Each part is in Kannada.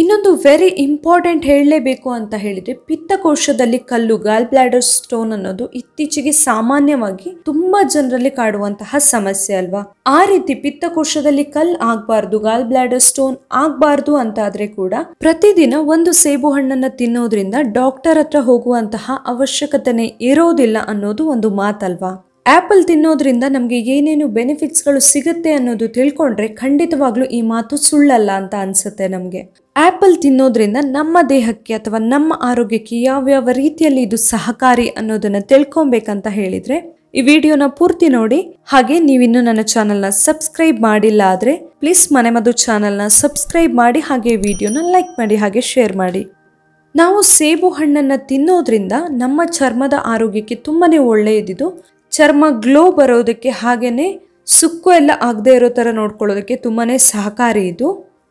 ಇನ್ನೊಂದು ವೆರಿ ಇಂಪಾರ್ಟೆಂಟ್ ಹೇಳಲೇಬೇಕು ಅಂತ ಹೇಳಿದರೆ ಪಿತ್ತಕೋಶದಲ್ಲಿ ಕಲ್ಲು ಗಾಲ್ ಬ್ಲಾಡರ್ ಸ್ಟೋನ್ ಅನ್ನೋದು ಇತ್ತೀಚೆಗೆ ಸಾಮಾನ್ಯವಾಗಿ ತುಂಬಾ ಜನರಲ್ಲಿ ಕಾಡುವಂತಹ ಸಮಸ್ಯೆ ಅಲ್ವಾ ಆ ರೀತಿ ಪಿತ್ತಕೋಶದಲ್ಲಿ ಕಲ್ ಆಗ್ಬಾರ್ದು ಗಾಲ್ ಬ್ಲಾಡರ್ ಸ್ಟೋನ್ ಆಗ್ಬಾರ್ದು ಅಂತ ಆದ್ರೆ ಕೂಡ ಪ್ರತಿದಿನ ಒಂದು ಸೇಬು ಹಣ್ಣನ್ನು ತಿನ್ನೋದ್ರಿಂದ ಡಾಕ್ಟರ್ ಹತ್ರ ಹೋಗುವಂತಹ ಅವಶ್ಯಕತೆ ಇರೋದಿಲ್ಲ ಅನ್ನೋದು ಒಂದು ಮಾತಲ್ವಾ ಆ್ಯಪಲ್ ತಿನ್ನೋದ್ರಿಂದ ನಮಗೆ ಏನೇನು ಬೆನಿಫಿಟ್ಸ್ಗಳು ಸಿಗುತ್ತೆ ಅನ್ನೋದು ತಿಳ್ಕೊಂಡ್ರೆ ಖಂಡಿತವಾಗ್ಲೂ ಈ ಮಾತು ಸುಳ್ಳಲ್ಲ ಅಂತ ಅನಿಸುತ್ತೆ ನಮಗೆ ಆ್ಯಪಲ್ ತಿನ್ನೋದ್ರಿಂದ ನಮ್ಮ ದೇಹಕ್ಕೆ ಅಥವಾ ನಮ್ಮ ಆರೋಗ್ಯಕ್ಕೆ ಯಾವ್ಯಾವ ರೀತಿಯಲ್ಲಿ ಇದು ಸಹಕಾರಿ ಅನ್ನೋದನ್ನು ತಿಳ್ಕೊಬೇಕಂತ ಹೇಳಿದರೆ ಈ ವಿಡಿಯೋನ ಪೂರ್ತಿ ನೋಡಿ ಹಾಗೆ ನೀವಿನ್ನೂ ನನ್ನ ಚಾನಲ್ನ ಸಬ್ಸ್ಕ್ರೈಬ್ ಮಾಡಿಲ್ಲ ಆದರೆ ಪ್ಲೀಸ್ ಮನೆಮದ್ದು ಚಾನಲ್ನ ಸಬ್ಸ್ಕ್ರೈಬ್ ಮಾಡಿ ಹಾಗೆ ವಿಡಿಯೋನ ಲೈಕ್ ಮಾಡಿ ಹಾಗೆ ಶೇರ್ ಮಾಡಿ ನಾವು ಸೇಬು ಹಣ್ಣನ್ನು ತಿನ್ನೋದ್ರಿಂದ ನಮ್ಮ ಚರ್ಮದ ಆರೋಗ್ಯಕ್ಕೆ ತುಂಬಾ ಒಳ್ಳೆಯದಿದು ಚರ್ಮ ಗ್ಲೋ ಬರೋದಕ್ಕೆ ಹಾಗೆಯೇ ಸುಕ್ಕು ಎಲ್ಲ ಆಗದೇ ಇರೋ ಥರ ನೋಡ್ಕೊಳ್ಳೋದಕ್ಕೆ ತುಂಬಾ ಸಹಕಾರಿ ಇದು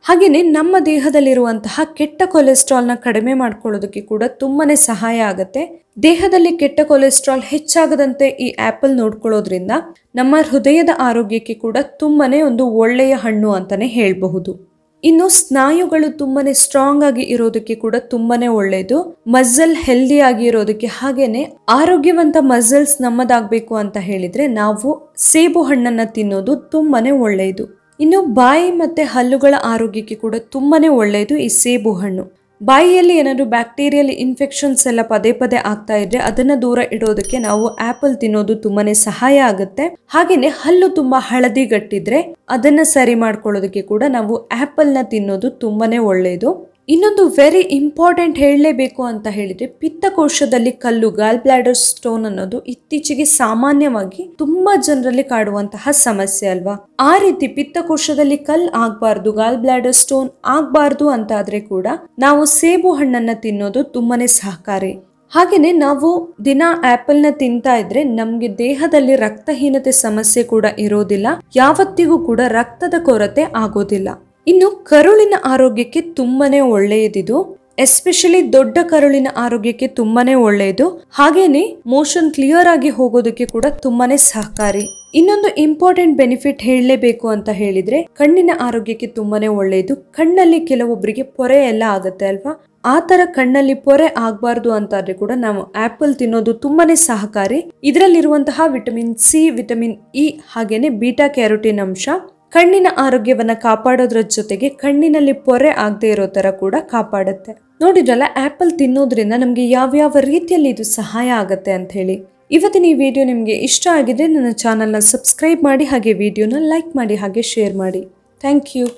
ಹಾಗೆಯೇ ನಮ್ಮ ದೇಹದಲ್ಲಿರುವಂತಹ ಕೆಟ್ಟ ಕೊಲೆಸ್ಟ್ರಾಲ್ನ ಕಡಿಮೆ ಮಾಡ್ಕೊಳ್ಳೋದಕ್ಕೆ ಕೂಡ ತುಂಬಾ ಸಹಾಯ ಆಗುತ್ತೆ ದೇಹದಲ್ಲಿ ಕೆಟ್ಟ ಕೊಲೆಸ್ಟ್ರಾಲ್ ಹೆಚ್ಚಾಗದಂತೆ ಈ ಆ್ಯಪಲ್ ನೋಡ್ಕೊಳ್ಳೋದ್ರಿಂದ ನಮ್ಮ ಹೃದಯದ ಆರೋಗ್ಯಕ್ಕೆ ಕೂಡ ತುಂಬಾ ಒಂದು ಒಳ್ಳೆಯ ಹಣ್ಣು ಅಂತಲೇ ಹೇಳಬಹುದು ಇನ್ನು ಸ್ನಾಯುಗಳು ತುಂಬಾನೇ ಸ್ಟ್ರಾಂಗ್ ಆಗಿ ಇರೋದಕ್ಕೆ ಕೂಡ ತುಂಬಾನೇ ಒಳ್ಳೆಯದು ಮಸಲ್ ಹೆಲ್ದಿ ಆಗಿ ಇರೋದಕ್ಕೆ ಹಾಗೇನೆ ಆರೋಗ್ಯವಂತ ಮಸಲ್ಸ್ ನಮ್ಮದಾಗಬೇಕು ಅಂತ ಹೇಳಿದ್ರೆ ನಾವು ಸೇಬು ಹಣ್ಣನ್ನು ತಿನ್ನೋದು ತುಂಬಾನೇ ಒಳ್ಳೆಯದು ಇನ್ನು ಬಾಯಿ ಮತ್ತೆ ಹಲ್ಲುಗಳ ಆರೋಗ್ಯಕ್ಕೆ ಕೂಡ ತುಂಬಾನೇ ಒಳ್ಳೆಯದು ಈ ಸೇಬು ಹಣ್ಣು ಬಾಯಿಯಲ್ಲಿ ಏನಾದರೂ ಬ್ಯಾಕ್ಟೀರಿಯಲ್ ಇನ್ಫೆಕ್ಷನ್ಸ್ ಎಲ್ಲ ಪದೇ ಪದೇ ಆಗ್ತಾ ಇದ್ರೆ ಅದನ್ನು ದೂರ ಇಡೋದಕ್ಕೆ ನಾವು ಆಪಲ್ ತಿನ್ನೋದು ತುಂಬಾನೇ ಸಹಾಯ ಆಗುತ್ತೆ ಹಾಗೇನೆ ಹಲ್ಲು ತುಂಬಾ ಹಳದಿ ಗಟ್ಟಿದ್ರೆ ಅದನ್ನ ಸರಿ ಮಾಡ್ಕೊಳ್ಳೋದಕ್ಕೆ ಕೂಡ ನಾವು ಆಪಲ್ನ ತಿನ್ನೋದು ತುಂಬಾನೇ ಒಳ್ಳೆಯದು ಇನ್ನೊಂದು ವೆರಿ ಇಂಪಾರ್ಟೆಂಟ್ ಹೇಳಲೇಬೇಕು ಅಂತ ಹೇಳಿದರೆ ಪಿತ್ತಕೋಶದಲ್ಲಿ ಕಲ್ಲು ಗಾಲ್ ಬ್ಲಾಡರ್ ಸ್ಟೋನ್ ಅನ್ನೋದು ಇತ್ತೀಚೆಗೆ ಸಾಮಾನ್ಯವಾಗಿ ತುಂಬಾ ಜನರಲ್ಲಿ ಕಾಡುವಂತಹ ಸಮಸ್ಯೆ ಅಲ್ವಾ ಆ ರೀತಿ ಪಿತ್ತಕೋಶದಲ್ಲಿ ಕಲ್ ಆಗ್ಬಾರ್ದು ಗಾಲ್ ಬ್ಲಾಡರ್ ಸ್ಟೋನ್ ಆಗಬಾರ್ದು ಅಂತ ಆದ್ರೆ ಕೂಡ ನಾವು ಸೇಬು ಹಣ್ಣನ್ನ ತಿನ್ನೋದು ತುಂಬಾನೇ ಸಹಕಾರಿ ಹಾಗೆಯೇ ನಾವು ದಿನ ಆಪಲ್ನ ತಿಂತಾ ಇದ್ರೆ ನಮಗೆ ದೇಹದಲ್ಲಿ ರಕ್ತಹೀನತೆ ಸಮಸ್ಯೆ ಕೂಡ ಇರೋದಿಲ್ಲ ಯಾವತ್ತಿಗೂ ಕೂಡ ರಕ್ತದ ಕೊರತೆ ಆಗೋದಿಲ್ಲ ಇನ್ನು ಕರುಳಿನ ಆರೋಗ್ಯಕ್ಕೆ ತುಂಬಾನೇ ಒಳ್ಳೆಯದಿದು ಎಸ್ಪೆಷಲಿ ದೊಡ್ಡ ಕರುಳಿನ ಆರೋಗ್ಯಕ್ಕೆ ತುಂಬಾನೇ ಒಳ್ಳೆಯದು ಹಾಗೇನೆ ಮೋಷನ್ ಕ್ಲಿಯರ್ ಆಗಿ ಹೋಗೋದಕ್ಕೆ ಕೂಡ ತುಂಬಾನೇ ಸಹಕಾರಿ ಇನ್ನೊಂದು ಇಂಪಾರ್ಟೆಂಟ್ ಬೆನಿಫಿಟ್ ಹೇಳಲೇಬೇಕು ಅಂತ ಹೇಳಿದ್ರೆ ಕಣ್ಣಿನ ಆರೋಗ್ಯಕ್ಕೆ ತುಂಬಾನೇ ಒಳ್ಳೆಯದು ಕಣ್ಣಲ್ಲಿ ಕೆಲವೊಬ್ಬರಿಗೆ ಪೊರೆ ಎಲ್ಲ ಆಗುತ್ತೆ ಅಲ್ವಾ ಆ ತರ ಕಣ್ಣಲ್ಲಿ ಪೊರೆ ಆಗ್ಬಾರ್ದು ಅಂತಾದ್ರೆ ಕೂಡ ನಾವು ಆಪಲ್ ತಿನ್ನೋದು ತುಂಬಾನೇ ಸಹಕಾರಿ ಇದರಲ್ಲಿರುವಂತಹ ವಿಟಮಿನ್ ಸಿ ವಿಟಮಿನ್ ಇ ಹಾಗೇನೆ ಬೀಟಾ ಕ್ಯಾರೋಟಿನ್ ಅಂಶ ಕಣ್ಣಿನ ಆರೋಗ್ಯವನ್ನು ಕಾಪಾಡೋದ್ರ ಜೊತೆಗೆ ಕಣ್ಣಿನಲ್ಲಿ ಪೊರೆ ಆಗದೆ ಇರೋ ಥರ ಕೂಡ ಕಾಪಾಡುತ್ತೆ ನೋಡಿದ್ರಲ್ಲ ಆ್ಯಪಲ್ ತಿನ್ನೋದ್ರಿಂದ ನಮಗೆ ಯಾವ್ಯಾವ ರೀತಿಯಲ್ಲಿ ಇದು ಸಹಾಯ ಆಗುತ್ತೆ ಅಂತ ಹೇಳಿ ಇವತ್ತಿನ ಈ ವಿಡಿಯೋ ನಿಮಗೆ ಇಷ್ಟ ಆಗಿದ್ರೆ ನನ್ನ ಚಾನಲ್ನ ಸಬ್ಸ್ಕ್ರೈಬ್ ಮಾಡಿ ಹಾಗೆ ವಿಡಿಯೋನ ಲೈಕ್ ಮಾಡಿ ಹಾಗೆ ಶೇರ್ ಮಾಡಿ ಥ್ಯಾಂಕ್ ಯು